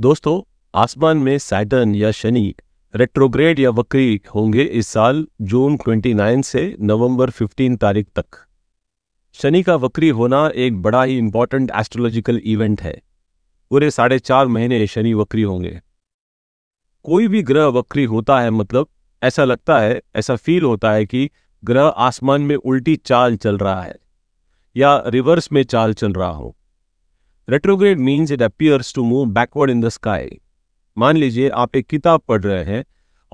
दोस्तों आसमान में सैटर्न या शनि रेट्रोग्रेड या वक्री होंगे इस साल जून 29 से नवंबर 15 तारीख तक शनि का वक्री होना एक बड़ा ही इम्पॉर्टेंट एस्ट्रोलॉजिकल इवेंट है पूरे साढ़े चार महीने शनि वक्री होंगे कोई भी ग्रह वक्री होता है मतलब ऐसा लगता है ऐसा फील होता है कि ग्रह आसमान में उल्टी चाल चल रहा है या रिवर्स में चाल चल रहा हो retrograde means it appears to move backward in the sky मान लीजिए आप एक किताब पढ़ रहे हैं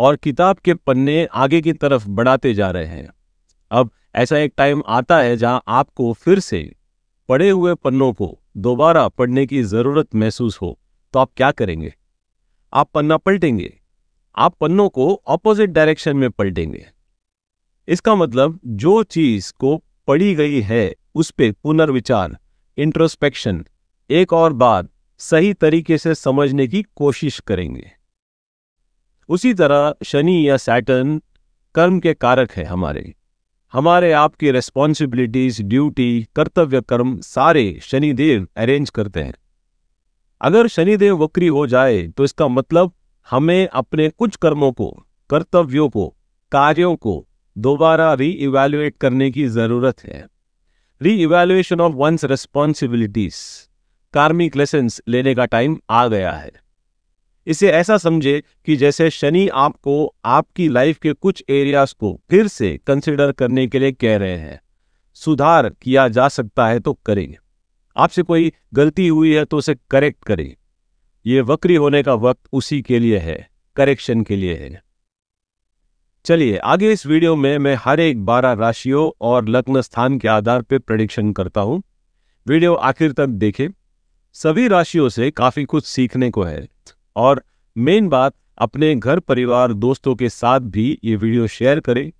और किताब के पन्ने आगे की तरफ बढ़ाते जा रहे हैं अब ऐसा एक टाइम आता है जहां आपको फिर से पढ़े हुए पन्नों को दोबारा पढ़ने की ज़रूरत महसूस हो तो आप क्या करेंगे आप पन्ना पलटेंगे आप पन्नों को ऑपोजिट डायरेक्शन में पलटेंगे इसका मतलब जो चीज को पढ़ी गई है उस पर पुनर्विचार इंट्रोस्पेक्शन एक और बात सही तरीके से समझने की कोशिश करेंगे उसी तरह शनि या सैटर्न कर्म के कारक है हमारे हमारे आपकी रेस्पॉन्सिबिलिटीज ड्यूटी कर्तव्य कर्म सारे शनिदेव अरेंज करते हैं अगर शनिदेव वक्री हो जाए तो इसका मतलब हमें अपने कुछ कर्मों को कर्तव्यों को कार्यों को दोबारा री इवेल्युएट करने की जरूरत है reevaluation of one's responsibilities karmic lesson लेने का टाइम आ गया है इसे ऐसा समझे कि जैसे शनि आपको आपकी लाइफ के कुछ एरियाज को फिर से कंसिडर करने के लिए कह रहे हैं सुधार किया जा सकता है तो करें आपसे कोई गलती हुई है तो उसे करेक्ट करें ये वक्री होने का वक्त उसी के लिए है करेक्शन के लिए है चलिए आगे इस वीडियो में मैं हर एक बारह राशियों और लग्न स्थान के आधार पर प्रडिक्शन करता हूं वीडियो आखिर तक देखें सभी राशियों से काफ़ी कुछ सीखने को है और मेन बात अपने घर परिवार दोस्तों के साथ भी ये वीडियो शेयर करें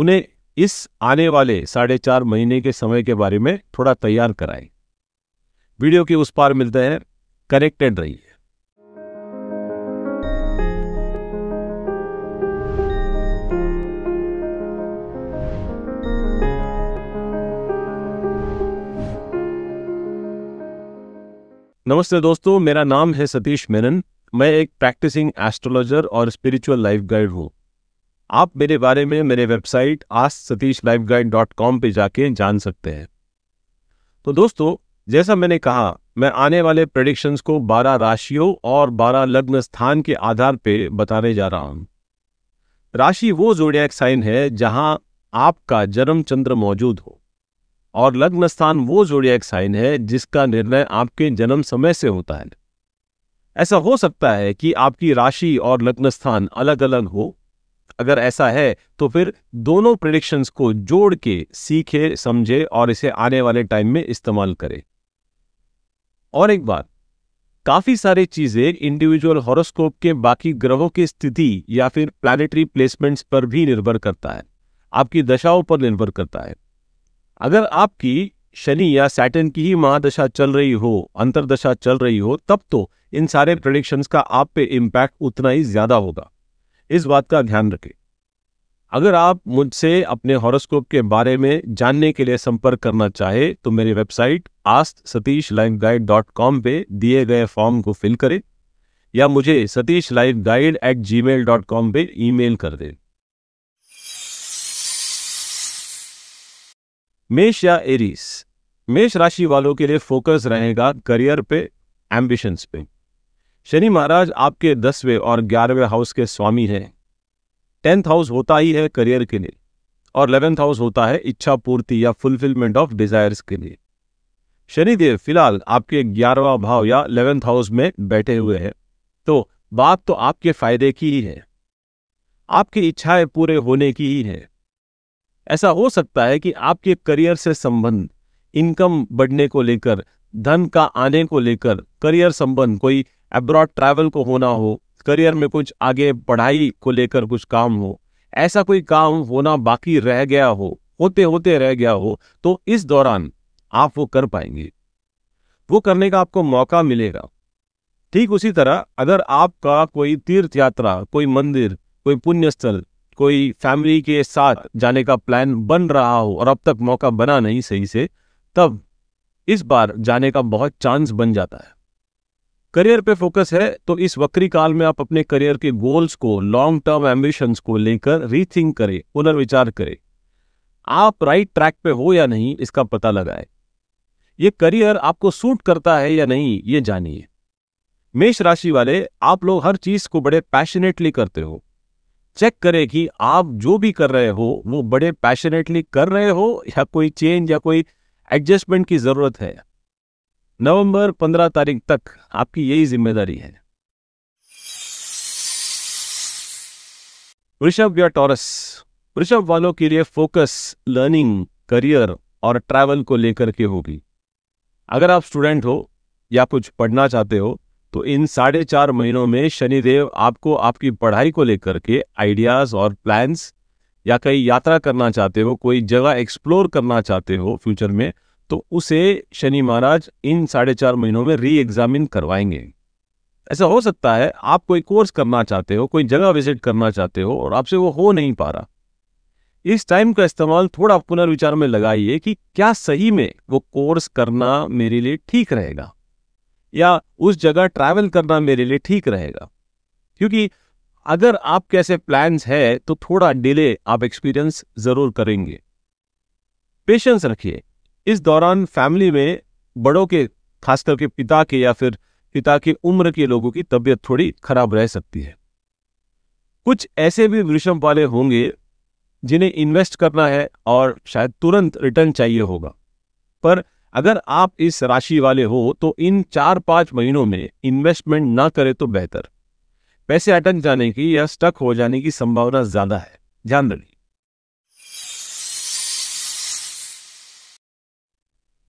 उन्हें इस आने वाले साढ़े चार महीने के समय के बारे में थोड़ा तैयार कराएं वीडियो के उस पार मिलते हैं कनेक्टेड रहिए नमस्ते दोस्तों मेरा नाम है सतीश मेनन मैं एक प्रैक्टिसिंग एस्ट्रोलॉजर और स्पिरिचुअल लाइफ गाइड हूँ आप मेरे बारे में मेरे वेबसाइट आज Satish life guide dot com पर जाके जान सकते हैं तो दोस्तों जैसा मैंने कहा मैं आने वाले प्रडिक्शंस को 12 राशियों और 12 लग्न स्थान के आधार पर बताने जा रहा हूँ राशि वो जोड़िया साइन है जहाँ आपका जन्म चंद्र मौजूद हो और लग्न स्थान वो जोड़िया साइन है जिसका निर्णय आपके जन्म समय से होता है ऐसा हो सकता है कि आपकी राशि और लग्न स्थान अलग अलग हो अगर ऐसा है तो फिर दोनों प्रिडिक्शंस को जोड़ के सीखे समझे और इसे आने वाले टाइम में इस्तेमाल करें और एक बात काफी सारी चीजें इंडिविजुअल हॉरोस्कोप के बाकी ग्रहों की स्थिति या फिर प्लानिटरी प्लेसमेंट्स पर भी निर्भर करता है आपकी दशाओं पर निर्भर करता है अगर आपकी शनि या सैटन की ही महादशा चल रही हो अंतरदशा चल रही हो तब तो इन सारे प्रोडिक्शंस का आप पे इम्पैक्ट उतना ही ज्यादा होगा इस बात का ध्यान रखें अगर आप मुझसे अपने हॉरोस्कोप के बारे में जानने के लिए संपर्क करना चाहे तो मेरी वेबसाइट आस्त Satish life guide dot com पर दिए गए फॉर्म को फिल करें या मुझे Satish life guide at Gmail dot com पर ई मेल कर दें मेष या एरीस मेष राशि वालों के लिए फोकस रहेगा करियर पे एम्बिशंस पे शनि महाराज आपके दसवें और ग्यारहवें हाउस के स्वामी हैं टेंथ हाउस होता ही है करियर के लिए और इलेवेंथ हाउस होता है इच्छा पूर्ति या फुलफिलमेंट ऑफ डिजायर्स के लिए शनिदेव फिलहाल आपके ग्यारहवा भाव या इलेवेंथ हाउस में बैठे हुए हैं तो बात तो आपके फायदे की ही है आपकी इच्छाएं पूरे होने की ही है ऐसा हो सकता है कि आपके करियर से संबंध इनकम बढ़ने को लेकर धन का आने को लेकर करियर संबंध कोई अब्रॉड ट्रैवल को होना हो करियर में कुछ आगे पढ़ाई को लेकर कुछ काम हो ऐसा कोई काम होना बाकी रह गया हो होते होते रह गया हो तो इस दौरान आप वो कर पाएंगे वो करने का आपको मौका मिलेगा ठीक उसी तरह अगर आपका कोई तीर्थ यात्रा कोई मंदिर कोई पुण्य स्थल कोई फैमिली के साथ जाने का प्लान बन रहा हो और अब तक मौका बना नहीं सही से तब इस बार जाने का बहुत चांस बन जाता है करियर पे फोकस है तो इस वक्री काल में आप अपने करियर के गोल्स को लॉन्ग टर्म एम्बिशंस को लेकर रीथिंक करें पुनर्विचार करें आप राइट ट्रैक पे हो या नहीं इसका पता लगाए ये करियर आपको सूट करता है या नहीं ये जानिए मेष राशि वाले आप लोग हर चीज को बड़े पैशनेटली करते हो चेक करे कि आप जो भी कर रहे हो वो बड़े पैशनेटली कर रहे हो या कोई चेंज या कोई एडजस्टमेंट की ज़रूरत है नवंबर पंद्रह तारीख तक आपकी यही जिम्मेदारी है वृषभ या टॉरस वृषभ वालों के लिए फोकस लर्निंग करियर और ट्रैवल को लेकर के होगी अगर आप स्टूडेंट हो या कुछ पढ़ना चाहते हो तो इन साढ़े चार महीनों में शनिदेव आपको आपकी पढ़ाई को लेकर के आइडियाज और प्लान्स या कहीं यात्रा करना चाहते हो कोई जगह एक्सप्लोर करना चाहते हो फ्यूचर में तो उसे शनि महाराज इन साढ़े चार महीनों में री एग्जामिन करवाएंगे ऐसा हो सकता है आप कोई कोर्स करना चाहते हो कोई जगह विजिट करना चाहते हो और आपसे वो हो नहीं पा रहा इस टाइम का इस्तेमाल थोड़ा पुनर्विचार में लगाइए कि क्या सही में वो कोर्स करना मेरे लिए ठीक रहेगा या उस जगह ट्रैवल करना मेरे लिए ठीक रहेगा क्योंकि अगर आप कैसे प्लान्स है तो थोड़ा डिले आप एक्सपीरियंस जरूर करेंगे पेशेंस रखिए इस दौरान फैमिली में बड़ों के खास करके पिता के या फिर पिता की उम्र के लोगों की तबीयत थोड़ी खराब रह सकती है कुछ ऐसे भी वृषम वाले होंगे जिन्हें इन्वेस्ट करना है और शायद तुरंत रिटर्न चाहिए होगा पर अगर आप इस राशि वाले हो तो इन चार पांच महीनों में इन्वेस्टमेंट ना करें तो बेहतर पैसे अटक जाने की या स्टक हो जाने की संभावना ज्यादा है ध्यान रखिए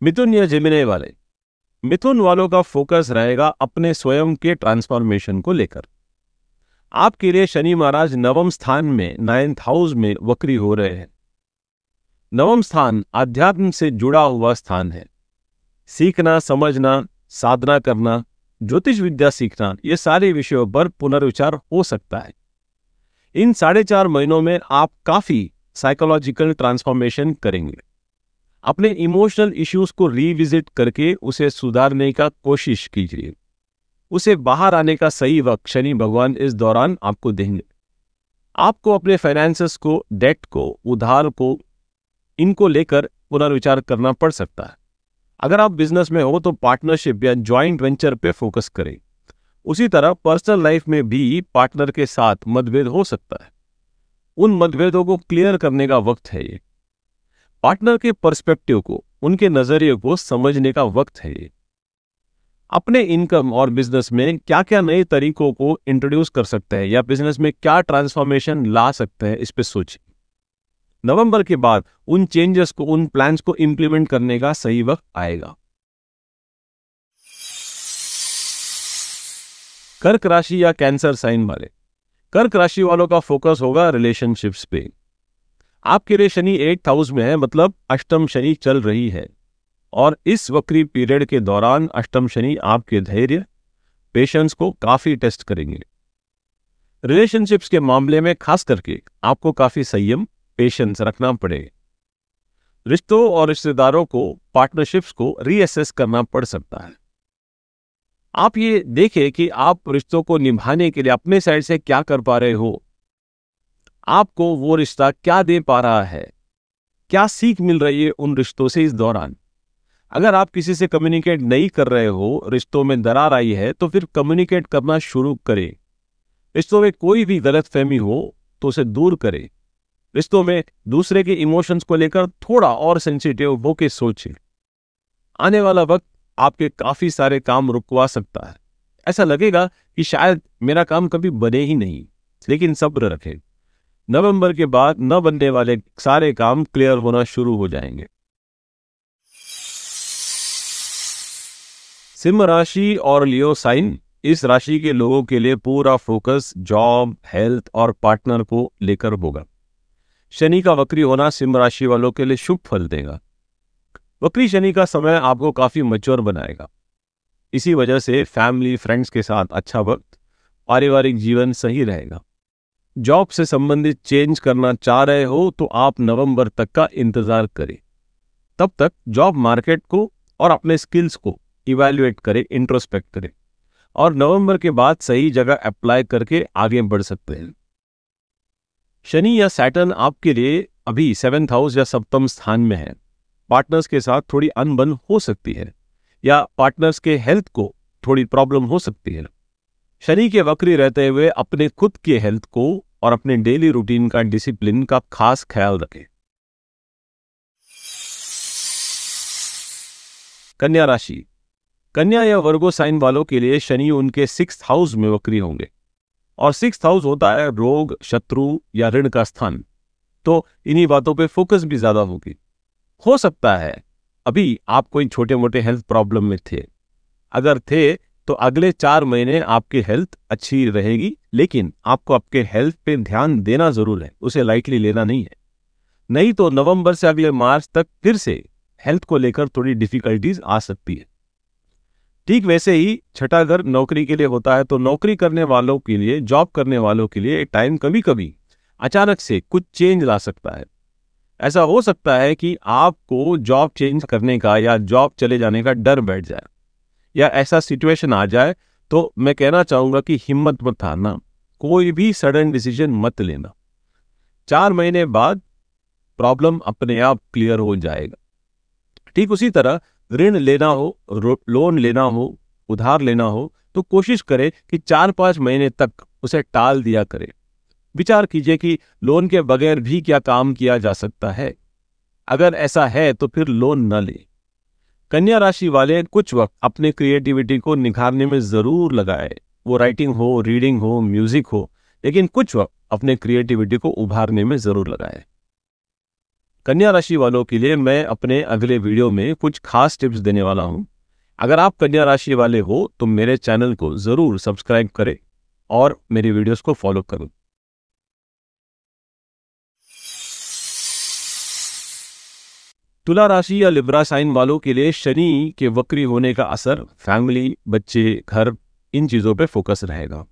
मिथुन या जिमिनय वाले मिथुन वालों का फोकस रहेगा अपने स्वयं के ट्रांसफॉर्मेशन को लेकर आपके लिए शनि महाराज नवम स्थान में नाइन्थ हाउस में वक्री हो रहे हैं नवम स्थान आध्यात्म से जुड़ा हुआ स्थान है सीखना समझना साधना करना ज्योतिष विद्या सीखना ये सारे विषयों पर पुनर्विचार हो सकता है इन साढ़े चार महीनों में आप काफी साइकोलॉजिकल ट्रांसफॉर्मेशन करेंगे अपने इमोशनल इश्यूज को रीविजिट करके उसे सुधारने का कोशिश कीजिए उसे बाहर आने का सही वक्त शनि भगवान इस दौरान आपको देंगे आपको अपने फाइनेंसेस को डेट को उधार को इनको लेकर पुनर्विचार करना पड़ सकता है अगर आप बिजनेस में हो तो पार्टनरशिप या ज्वाइंट वेंचर पे फोकस करें उसी तरह पर्सनल लाइफ में भी पार्टनर के साथ मतभेद हो सकता है उन मतभेदों को क्लियर करने का वक्त है ये पार्टनर के पर्सपेक्टिव को उनके नजरिए को समझने का वक्त है ये अपने इनकम और बिजनेस में क्या क्या नए तरीकों को इंट्रोड्यूस कर सकते हैं या बिजनेस में क्या ट्रांसफॉर्मेशन ला सकते हैं इस पर सोचिए नवंबर के बाद उन चेंजेस को उन प्लान्स को इंप्लीमेंट करने का सही वक्त आएगा कर्क राशि या कैंसर साइन वाले कर्क राशि वालों का फोकस होगा रिलेशनशिप्स पे आपके लिए शनि एट हाउस में है मतलब अष्टम शनि चल रही है और इस वक्री पीरियड के दौरान अष्टम शनि आपके धैर्य पेशेंस को काफी टेस्ट करेंगे रिलेशनशिप्स के मामले में खास करके आपको काफी संयम पेशेंस रखना पड़ेगा रिश्तों और रिश्तेदारों को पार्टनरशिप्स को रीअसेस करना पड़ सकता है आप ये देखें कि आप रिश्तों को निभाने के लिए अपने साइड से क्या कर पा रहे हो आपको वो रिश्ता क्या दे पा रहा है क्या सीख मिल रही है उन रिश्तों से इस दौरान अगर आप किसी से कम्युनिकेट नहीं कर रहे हो रिश्तों में दरार आई है तो फिर कम्युनिकेट करना शुरू करें रिश्तों में कोई भी गलत फहमी हो तो उसे दूर करें रिश्तों में दूसरे के इमोशंस को लेकर थोड़ा और सेंसिटिव वो के सोचें आने वाला वक्त आपके काफी सारे काम रुकवा सकता है ऐसा लगेगा कि शायद मेरा काम कभी बने ही नहीं लेकिन सब्र रखें नवंबर के बाद न बनने वाले सारे काम क्लियर होना शुरू हो जाएंगे सिंह राशि और लियो साइन इस राशि के लोगों के लिए पूरा फोकस जॉब हेल्थ और पार्टनर को लेकर होगा शनि का वक्री होना सिंह राशि वालों के लिए शुभ फल देगा वक्री शनि का समय आपको काफी मच्योर बनाएगा इसी वजह से फैमिली फ्रेंड्स के साथ अच्छा वक्त पारिवारिक जीवन सही रहेगा जॉब से संबंधित चेंज करना चाह रहे हो तो आप नवंबर तक का इंतजार करें तब तक जॉब मार्केट को और अपने स्किल्स को इवेल्युएट करें इंट्रोस्पेक्ट करें और नवंबर के बाद सही जगह अप्लाई करके आगे बढ़ सकते हैं शनि या सैटर्न आपके लिए अभी सेवेंथ हाउस या सप्तम स्थान में है पार्टनर्स के साथ थोड़ी अनबन हो सकती है या पार्टनर्स के हेल्थ को थोड़ी प्रॉब्लम हो सकती है शनि के वक्री रहते हुए अपने खुद के हेल्थ को और अपने डेली रूटीन का डिसिप्लिन का खास ख्याल रखें कन्या राशि कन्या या वर्गो साइन वालों के लिए शनि उनके सिक्स हाउस में वक्री होंगे और सिक्स हाउस होता है रोग शत्रु या ऋण का स्थान तो इन्हीं बातों पे फोकस भी ज्यादा होगी हो सकता है अभी आप कोई छोटे मोटे हेल्थ प्रॉब्लम में थे अगर थे तो अगले चार महीने आपकी हेल्थ अच्छी रहेगी लेकिन आपको आपके हेल्थ पे ध्यान देना जरूर है उसे लाइटली लेना नहीं है नहीं तो नवंबर से अगले मार्च तक फिर से हेल्थ को लेकर थोड़ी डिफिकल्टीज आ सकती है ठीक वैसे ही छठा घर नौकरी के लिए होता है तो नौकरी करने वालों के लिए जॉब करने वालों के लिए टाइम कभी कभी अचानक से कुछ चेंज ला सकता है ऐसा हो सकता है कि आपको जॉब चेंज करने का या जॉब चले जाने का डर बैठ जाए या ऐसा सिचुएशन आ जाए तो मैं कहना चाहूंगा कि हिम्मत मत हारना कोई भी सडन डिसीजन मत लेना चार महीने बाद प्रॉब्लम अपने आप क्लियर हो जाएगा ठीक उसी तरह ऋण लेना हो लोन लेना हो उधार लेना हो तो कोशिश करें कि चार पांच महीने तक उसे टाल दिया करें विचार कीजिए कि लोन के बगैर भी क्या काम किया जा सकता है अगर ऐसा है तो फिर लोन न ले कन्या राशि वाले कुछ वक्त अपने क्रिएटिविटी को निखारने में जरूर लगाए वो राइटिंग हो रीडिंग हो म्यूजिक हो लेकिन कुछ वक्त अपने क्रिएटिविटी को उभारने में जरूर लगाए कन्या राशि वालों के लिए मैं अपने अगले वीडियो में कुछ खास टिप्स देने वाला हूं अगर आप कन्या राशि वाले हो तो मेरे चैनल को जरूर सब्सक्राइब करें और मेरी वीडियोस को फॉलो करें तुला राशि या लिब्रा साइन वालों के लिए शनि के वक्री होने का असर फैमिली बच्चे घर इन चीजों पर फोकस रहेगा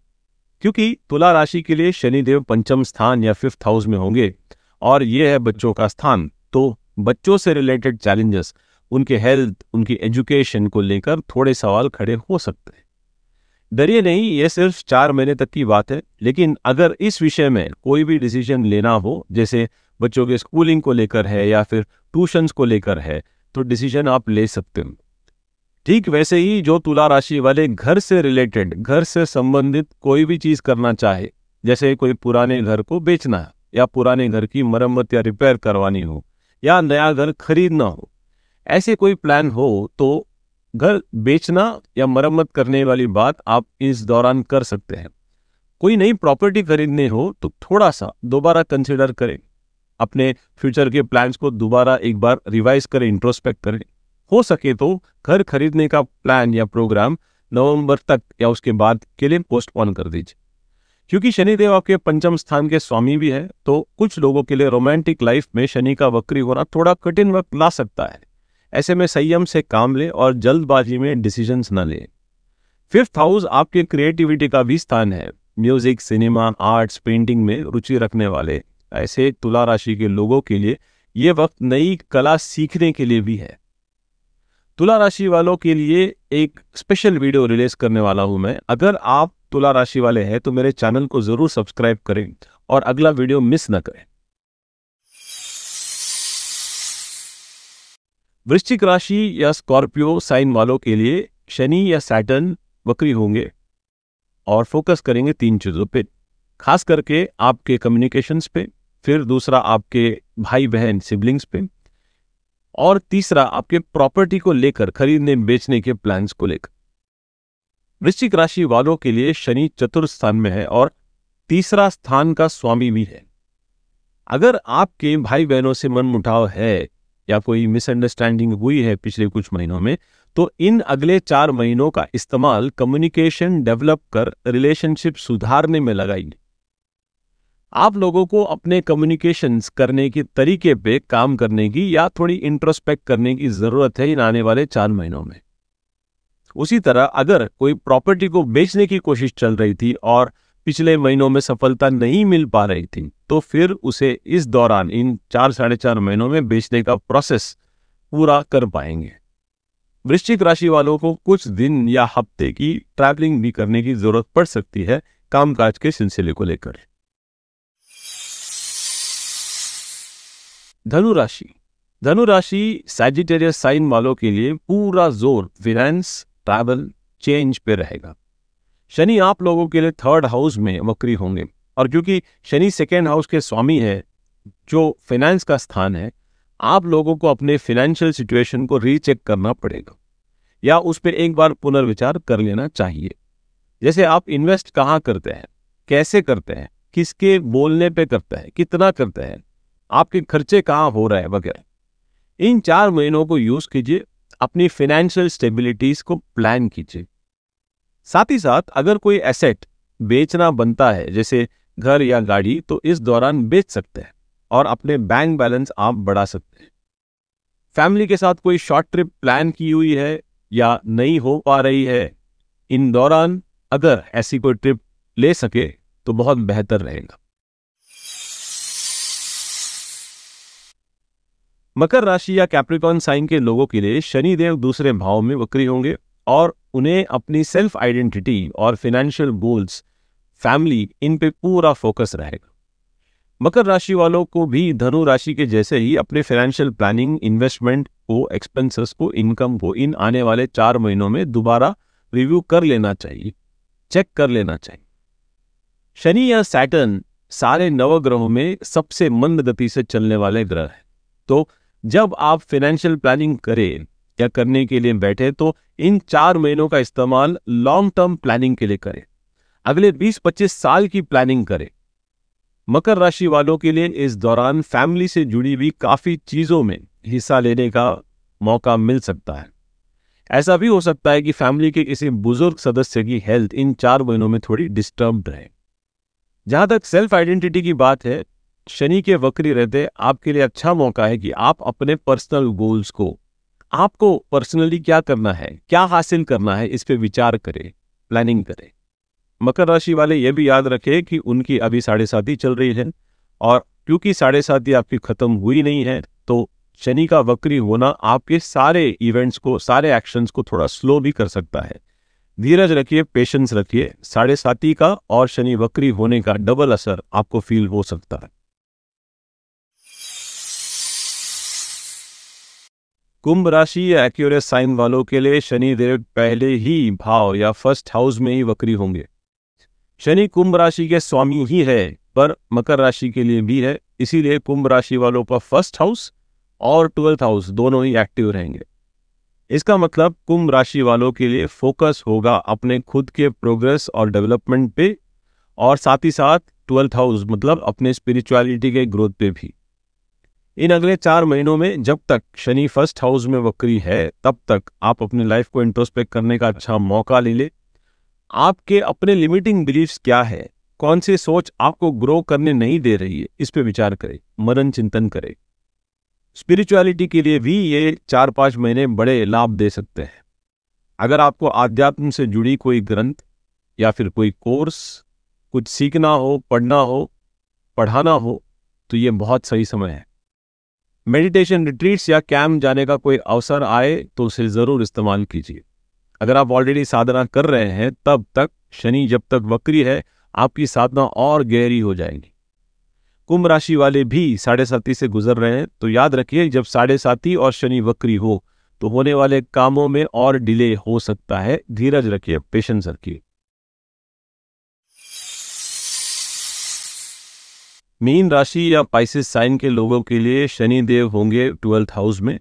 क्योंकि तुला राशि के लिए शनिदेव पंचम स्थान या फिफ्थ हाउस में होंगे और ये है बच्चों का स्थान तो बच्चों से रिलेटेड चैलेंजेस उनके हेल्थ उनकी एजुकेशन को लेकर थोड़े सवाल खड़े हो सकते हैं डरिए नहीं ये सिर्फ चार महीने तक की बात है लेकिन अगर इस विषय में कोई भी डिसीजन लेना हो जैसे बच्चों के स्कूलिंग को लेकर है या फिर ट्यूशंस को लेकर है तो डिसीजन आप ले सकते हो ठीक वैसे ही जो तुला राशि वाले घर से रिलेटेड घर से संबंधित कोई भी चीज करना चाहे जैसे कोई पुराने घर को बेचना है या पुराने घर की मरम्मत या रिपेयर करवानी हो या नया घर खरीदना हो ऐसे कोई प्लान हो तो घर बेचना या मरम्मत करने वाली बात आप इस दौरान कर सकते हैं कोई नई प्रॉपर्टी खरीदने हो तो थोड़ा सा दोबारा कंसिडर करें अपने फ्यूचर के प्लान्स को दोबारा एक बार रिवाइज करें इंट्रोस्पेक्ट करें हो सके तो घर खरीदने का प्लान या प्रोग्राम नवंबर तक या उसके बाद के लिए पोस्टपोन कर दीजिए क्योंकि शनिदेव आपके पंचम स्थान के स्वामी भी है तो कुछ लोगों के लिए रोमांटिक लाइफ में शनि का वक्री होना थोड़ा कठिन वक्त ला सकता है ऐसे में संयम से काम ले और जल्दबाजी में डिसीजन न ले फिफ्थ हाउस आपके क्रिएटिविटी का भी स्थान है म्यूजिक सिनेमा आर्ट्स पेंटिंग में रुचि रखने वाले ऐसे तुला राशि के लोगों के लिए ये वक्त नई कला सीखने के लिए भी है तुला राशि वालों के लिए एक स्पेशल वीडियो रिलीज करने वाला हूं मैं अगर आप तुला राशि वाले हैं तो मेरे चैनल को जरूर सब्सक्राइब करें और अगला वीडियो मिस ना करें वृश्चिक राशि या स्कॉर्पियो साइन वालों के लिए शनि या सैटन वक्री होंगे और फोकस करेंगे तीन चीजों पे खास करके आपके कम्युनिकेशंस पे फिर दूसरा आपके भाई बहन सिबलिंग्स पे और तीसरा आपके प्रॉपर्टी को लेकर खरीदने बेचने के प्लान्स को लेकर वृश्चिक राशि वालों के लिए शनि चतुर्थ स्थान में है और तीसरा स्थान का स्वामी भी है अगर आपके भाई बहनों से मन है या कोई मिसअंडरस्टैंडिंग हुई है पिछले कुछ महीनों में तो इन अगले चार महीनों का इस्तेमाल कम्युनिकेशन डेवलप कर रिलेशनशिप सुधारने में लगाइए आप लोगों को अपने कम्युनिकेशंस करने के तरीके पे काम करने की या थोड़ी इंट्रोस्पेक्ट करने की ज़रूरत है इन आने वाले चार महीनों में उसी तरह अगर कोई प्रॉपर्टी को बेचने की कोशिश चल रही थी और पिछले महीनों में सफलता नहीं मिल पा रही थी तो फिर उसे इस दौरान इन चार साढ़े चार महीनों में बेचने का प्रोसेस पूरा कर पाएंगे वृश्चिक राशि वालों को कुछ दिन या हफ्ते की ट्रैवलिंग भी करने की जरूरत पड़ सकती है कामकाज के सिलसिले को लेकर धनु राशि धनु राशि सैजिटेरियस साइन वालों के लिए पूरा जोर फिनेंस ट्रैवल चेंज पे रहेगा शनि आप लोगों के लिए थर्ड हाउस में वक्री होंगे और क्योंकि शनि सेकेंड हाउस के स्वामी है जो फिनेंस का स्थान है आप लोगों को अपने फिनेंशियल सिचुएशन को रीचेक करना पड़ेगा या उस पर एक बार पुनर्विचार कर लेना चाहिए जैसे आप इन्वेस्ट कहाँ करते हैं कैसे करते हैं किसके बोलने पे करते हैं कितना करते हैं आपके खर्चे कहाँ हो रहे हैं वगैरह इन चार महीनों को यूज कीजिए अपनी फिनेंशियल स्टेबिलिटीज को प्लान कीजिए साथ ही साथ अगर कोई एसेट बेचना बनता है जैसे घर या गाड़ी तो इस दौरान बेच सकते हैं और अपने बैंक बैलेंस आप बढ़ा सकते हैं फैमिली के साथ कोई शॉर्ट ट्रिप प्लान की हुई है या नहीं हो पा रही है इन दौरान अगर ऐसी कोई ट्रिप ले सके तो बहुत बेहतर रहेगा मकर राशि या कैप्रिकॉन साइन के लोगों के लिए शनि देव दूसरे भाव में वक्री होंगे और उन्हें अपनी सेल्फ आइडेंटिटी और फिनेंशियल गोल्स फैमिली इन पे पूरा फोकस रहेगा मकर राशि वालों को भी धनु राशि के जैसे ही अपने फाइनेंशियल प्लानिंग इन्वेस्टमेंट को एक्सपेंसेस को इनकम को इन आने वाले चार महीनों में दोबारा रिव्यू कर लेना चाहिए चेक कर लेना चाहिए शनि या सैटर्न सारे नवग्रहों में सबसे मंद गति से चलने वाले ग्रह हैं तो जब आप फाइनेंशियल प्लानिंग करें या करने के लिए बैठे तो इन चार महीनों का इस्तेमाल लॉन्ग टर्म प्लानिंग के लिए करें अगले 20-25 साल की प्लानिंग करें मकर राशि वालों के लिए इस दौरान फैमिली से जुड़ी हुई काफ़ी चीज़ों में हिस्सा लेने का मौका मिल सकता है ऐसा भी हो सकता है कि फैमिली के किसी बुजुर्ग सदस्य की हेल्थ इन चार महीनों में थोड़ी डिस्टर्ब रहे जहां तक सेल्फ आइडेंटिटी की बात है शनि के वक्री रहते आपके लिए अच्छा मौका है कि आप अपने पर्सनल गोल्स को आपको पर्सनली क्या करना है क्या हासिल करना है इस पर विचार करें प्लानिंग करें मकर राशि वाले ये भी याद रखें कि उनकी अभी साढ़े सात ही चल रही है और क्योंकि साढ़े सात ही आपकी खत्म हुई नहीं है तो शनि का वक्री होना आपके सारे इवेंट्स को सारे एक्शंस को थोड़ा स्लो भी कर सकता है धीरज रखिए पेशेंस रखिए साढ़े साथी का और शनि वक्री होने का डबल असर आपको फील हो सकता है कुंभ राशि या एक्यूरेस साइन वालों के लिए शनि देव पहले ही भाव या फर्स्ट हाउस में ही वक्री होंगे शनि कुंभ राशि के स्वामी ही है पर मकर राशि के लिए भी है इसीलिए कुंभ राशि वालों पर फर्स्ट हाउस और ट्वेल्थ हाउस दोनों ही एक्टिव रहेंगे इसका मतलब कुंभ राशि वालों के लिए फोकस होगा अपने खुद के प्रोग्रेस और डेवलपमेंट पे और साथ ही साथ ट्वेल्थ हाउस मतलब अपने स्पिरिचुअलिटी के ग्रोथ पे भी इन अगले चार महीनों में जब तक शनि फर्स्ट हाउस में वक्री है तब तक आप अपने लाइफ को इंट्रोस्पेक्ट करने का अच्छा मौका ले ले आपके अपने लिमिटिंग बिलीफ्स क्या है कौन सी सोच आपको ग्रो करने नहीं दे रही है इस पर विचार करें मरण चिंतन करें स्पिरिचुअलिटी के लिए भी ये चार पांच महीने बड़े लाभ दे सकते हैं अगर आपको आध्यात्म से जुड़ी कोई ग्रंथ या फिर कोई कोर्स कुछ सीखना हो पढ़ना हो पढ़ाना हो तो ये बहुत सही समय है मेडिटेशन रिट्रीट्स या कैम्प जाने का कोई अवसर आए तो उसे ज़रूर इस्तेमाल कीजिए अगर आप ऑलरेडी साधना कर रहे हैं तब तक शनि जब तक वक्री है आपकी साधना और गहरी हो जाएगी कुंभ राशि वाले भी साढ़े साथी से गुजर रहे हैं तो याद रखिए जब साढ़े साथी और शनि वक्री हो तो होने वाले कामों में और डिले हो सकता है धीरज रखिए पेशेंस रखिए मीन राशि या पाइसिस साइन के लोगों के लिए शनि देव होंगे ट्वेल्थ हाउस में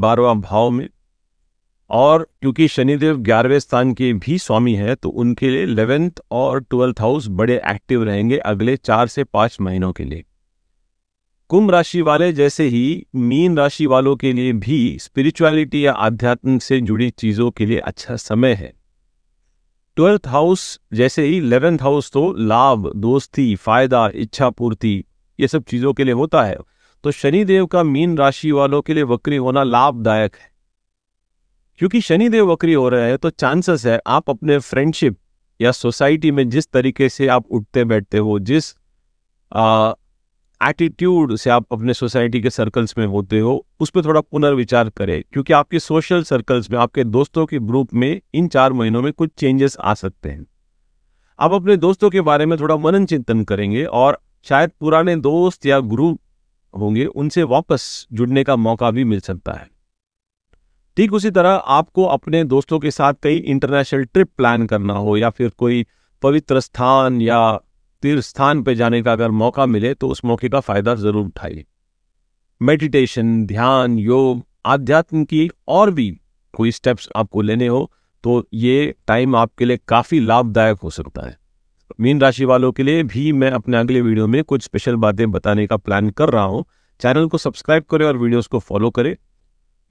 बारवा भाव में और क्योंकि शनिदेव ग्यारहवें स्थान के भी स्वामी है तो उनके लिए इलेवेंथ और ट्वेल्थ हाउस बड़े एक्टिव रहेंगे अगले चार से पाँच महीनों के लिए कुंभ राशि वाले जैसे ही मीन राशि वालों के लिए भी स्पिरिचुअलिटी या आध्यात्म से जुड़ी चीज़ों के लिए अच्छा समय है ट्वेल्थ हाउस जैसे ही इलेवेंथ हाउस तो लाभ दोस्ती फायदा इच्छा पूर्ति ये सब चीज़ों के लिए होता है तो शनिदेव का मीन राशि वालों के लिए वक्री होना लाभदायक है क्योंकि शनिदेव वक्री हो रहे हैं तो चांसेस है आप अपने फ्रेंडशिप या सोसाइटी में जिस तरीके से आप उठते बैठते हो जिस आ, एटीट्यूड से आप अपने सोसाइटी के सर्कल्स में होते हो उस पर थोड़ा पुनर्विचार करें क्योंकि आपके सोशल सर्कल्स में आपके दोस्तों के ग्रुप में इन चार महीनों में कुछ चेंजेस आ सकते हैं आप अपने दोस्तों के बारे में थोड़ा मनन चिंतन करेंगे और शायद पुराने दोस्त या ग्रुप होंगे उनसे वापस जुड़ने का मौका भी मिल सकता है ठीक उसी तरह आपको अपने दोस्तों के साथ कई इंटरनेशनल ट्रिप प्लान करना हो या फिर कोई पवित्र स्थान या तीर्थ स्थान पर जाने का अगर मौका मिले तो उस मौके का फायदा जरूर उठाइए मेडिटेशन ध्यान योग आध्यात्म की और भी कोई स्टेप्स आपको लेने हो तो ये टाइम आपके लिए काफ़ी लाभदायक हो सकता है मीन राशि वालों के लिए भी मैं अपने अगले वीडियो में कुछ स्पेशल बातें बताने का प्लान कर रहा हूँ चैनल को सब्सक्राइब करें और वीडियोस को फॉलो करें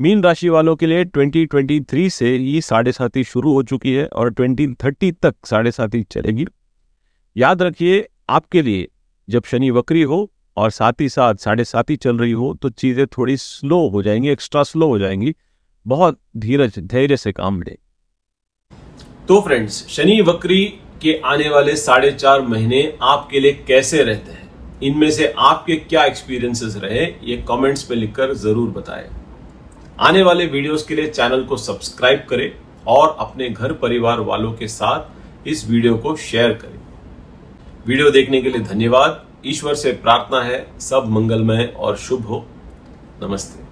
मीन राशि वालों के लिए 2023 से ये साढ़े साथी शुरू हो चुकी है और 2030 तक साढ़े साथी चलेगी याद रखिए आपके लिए जब शनि वक्री हो और साथ ही साथ साढ़े साथ ही चल रही हो तो चीज़ें थोड़ी स्लो हो जाएंगी एक्स्ट्रा स्लो हो जाएंगी बहुत धीरज धैर्य से काम लें तो फ्रेंड्स शनि वक्री के आने वाले साढ़े चार महीने आपके लिए कैसे रहते हैं इनमें से आपके क्या एक्सपीरियंसेस रहे ये कमेंट्स में लिखकर ज़रूर बताएं आने वाले वीडियोस के लिए चैनल को सब्सक्राइब करें और अपने घर परिवार वालों के साथ इस वीडियो को शेयर करें वीडियो देखने के लिए धन्यवाद ईश्वर से प्रार्थना है सब मंगलमय और शुभ हो नमस्ते